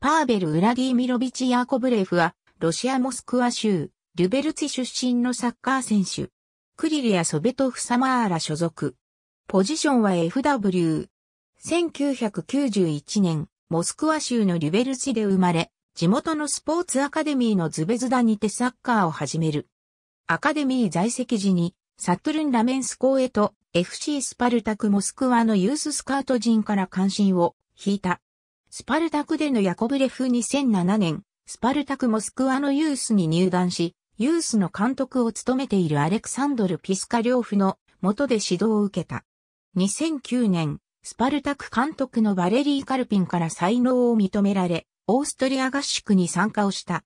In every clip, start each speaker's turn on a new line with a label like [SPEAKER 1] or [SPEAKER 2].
[SPEAKER 1] パーベル・ウラディミロビチ・ヤーコブレフは、ロシア・モスクワ州、リュベルツィ出身のサッカー選手。クリリア・ソベトフ・サマーラ所属。ポジションは FW。1991年、モスクワ州のリュベルツィで生まれ、地元のスポーツアカデミーのズベズダにてサッカーを始める。アカデミー在籍時に、サトルン・ラメンスーへと FC スパルタク・モスクワのユーススカート陣から関心を引いた。スパルタクでのヤコブレフ2007年、スパルタクモスクワのユースに入団し、ユースの監督を務めているアレクサンドル・ピスカリョーフの元で指導を受けた。2009年、スパルタク監督のバレリー・カルピンから才能を認められ、オーストリア合宿に参加をした。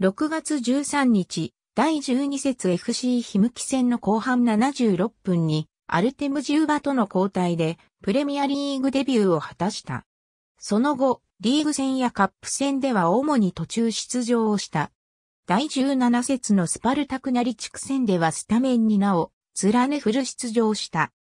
[SPEAKER 1] 6月13日、第12節 FC ひむき戦の後半76分に、アルテム・ジューバとの交代で、プレミアリーグデビューを果たした。その後、リーグ戦やカップ戦では主に途中出場をした。第17節のスパルタクナリ地区戦ではスタメンになお、ラネフル出場した。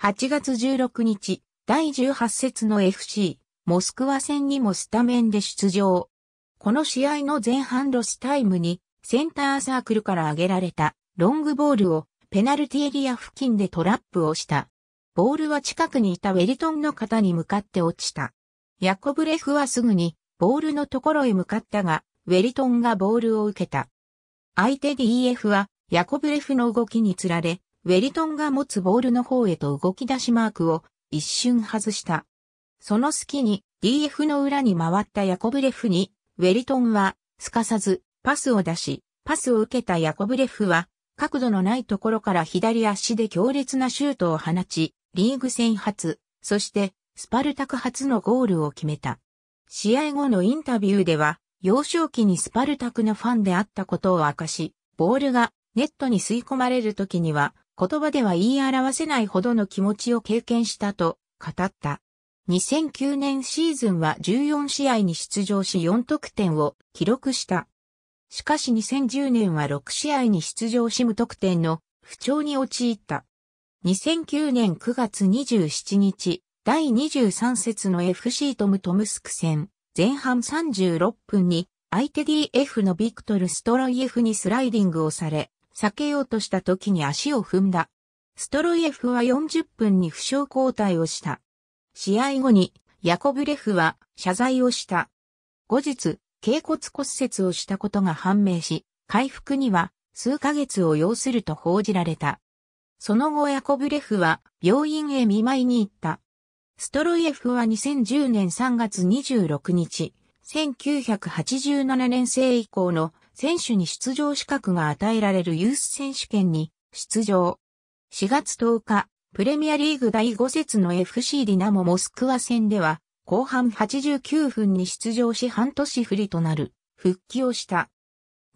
[SPEAKER 1] 8月16日、第18節の FC、モスクワ戦にもスタメンで出場。この試合の前半ロスタイムに、センターサークルから上げられたロングボールをペナルティエリア付近でトラップをした。ボールは近くにいたウェリトンの方に向かって落ちた。ヤコブレフはすぐに、ボールのところへ向かったが、ウェリトンがボールを受けた。相手 DF は、ヤコブレフの動きにつられ、ウェリトンが持つボールの方へと動き出しマークを一瞬外した。その隙に DF の裏に回ったヤコブレフに、ウェリトンは、すかさず、パスを出し、パスを受けたヤコブレフは、角度のないところから左足で強烈なシュートを放ち、リーグ戦初、そして、スパルタク初のゴールを決めた。試合後のインタビューでは、幼少期にスパルタクのファンであったことを明かし、ボールがネットに吸い込まれる時には、言葉では言い表せないほどの気持ちを経験したと語った。2009年シーズンは14試合に出場し4得点を記録した。しかし2010年は6試合に出場し無得点の不調に陥った。2009年9月27日、第23節の FC トムトムスク戦、前半36分に、相手 DF のビクトル・ストロイエフにスライディングをされ、避けようとした時に足を踏んだ。ストロイエフは40分に負傷交代をした。試合後に、ヤコブレフは謝罪をした。後日、頸骨骨折をしたことが判明し、回復には数ヶ月を要すると報じられた。その後ヤコブレフは病院へ見舞いに行った。ストロイエフは2010年3月26日、1987年生以降の選手に出場資格が与えられるユース選手権に出場。4月10日、プレミアリーグ第5節の FC ディナモモスクワ戦では、後半89分に出場し半年不利となる、復帰をした。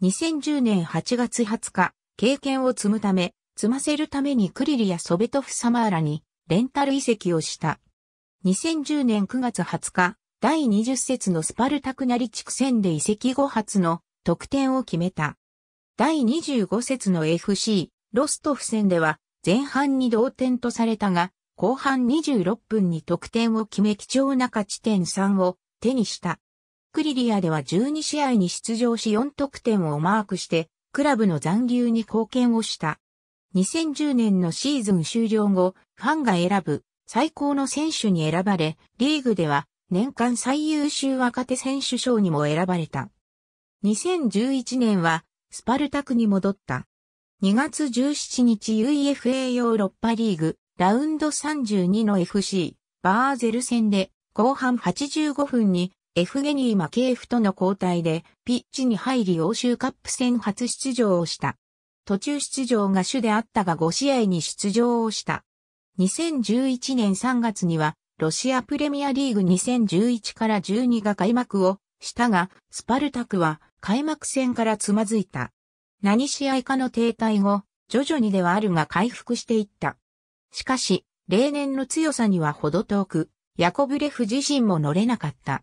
[SPEAKER 1] 2010年8月20日、経験を積むため、積ませるためにクリリやソベトフサマーラに、レンタル移籍をした。2010年9月20日、第20節のスパルタクナリ地区戦で移籍後初の得点を決めた。第25節の FC、ロストフ戦では前半に同点とされたが、後半26分に得点を決め貴重な勝ち点3を手にした。クリリアでは12試合に出場し4得点をマークして、クラブの残留に貢献をした。2010年のシーズン終了後、ファンが選ぶ最高の選手に選ばれ、リーグでは年間最優秀若手選手賞にも選ばれた。2011年はスパルタクに戻った。2月17日 UEFA ヨーロッパリーグラウンド32の FC バーゼル戦で後半85分にエフゲニー・マケーフとの交代でピッチに入り欧州カップ戦初出場をした。途中出場が主であったが5試合に出場をした。2011年3月には、ロシアプレミアリーグ2011から12が開幕をしたが、スパルタクは開幕戦からつまずいた。何試合かの停滞後、徐々にではあるが回復していった。しかし、例年の強さにはほど遠く、ヤコブレフ自身も乗れなかった。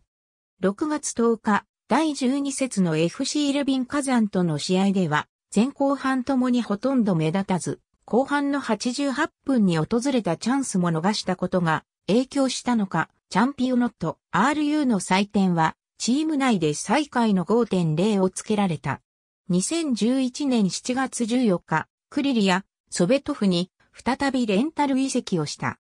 [SPEAKER 1] 6月10日、第12節の FC ルビン火山との試合では、前後半ともにほとんど目立たず、後半の88分に訪れたチャンスも逃したことが影響したのか、チャンピオノット RU の採点は、チーム内で最下位の5.0をつけられた。2011年7月14日、クリリア、ソベトフに再びレンタル移籍をした。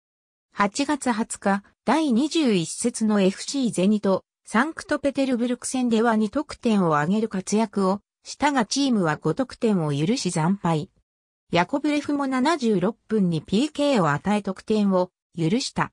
[SPEAKER 1] 8月20日、第21節の FC ゼニと、サンクトペテルブルク戦では2得点を挙げる活躍を、したがチームは5得点を許し惨敗。ヤコブレフも76分に PK を与え得点を許した。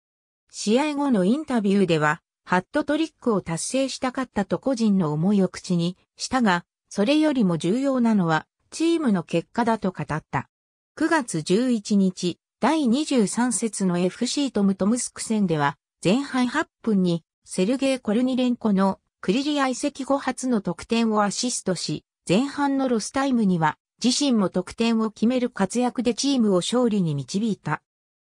[SPEAKER 1] 試合後のインタビューでは、ハットトリックを達成したかったと個人の思いを口にしたが、それよりも重要なのは、チームの結果だと語った。9月11日、第23節の FC トムトムスク戦では、前半8分に、セルゲイ・コルニレンコのクリリア移籍後初の得点をアシストし、前半のロスタイムには、自身も得点を決める活躍でチームを勝利に導いた。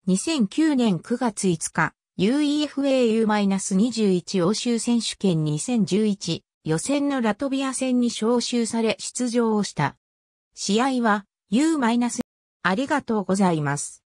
[SPEAKER 1] 2009年9月5日、UEFAU-21 欧州選手権2011予選のラトビア戦に招集され出場をした。試合は U- ありがとうございます。